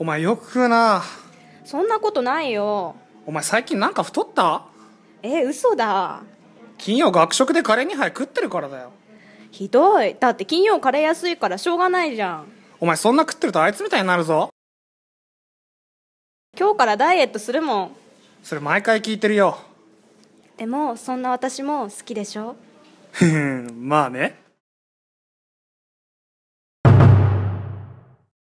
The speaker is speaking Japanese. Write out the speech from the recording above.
お前よく食うなそんなことないよお前最近なんか太ったえ嘘だ金曜学食でカレー2杯食ってるからだよひどいだって金曜カレー安いからしょうがないじゃんお前そんな食ってるとあいつみたいになるぞ今日からダイエットするもんそれ毎回聞いてるよでもそんな私も好きでしょふんまあね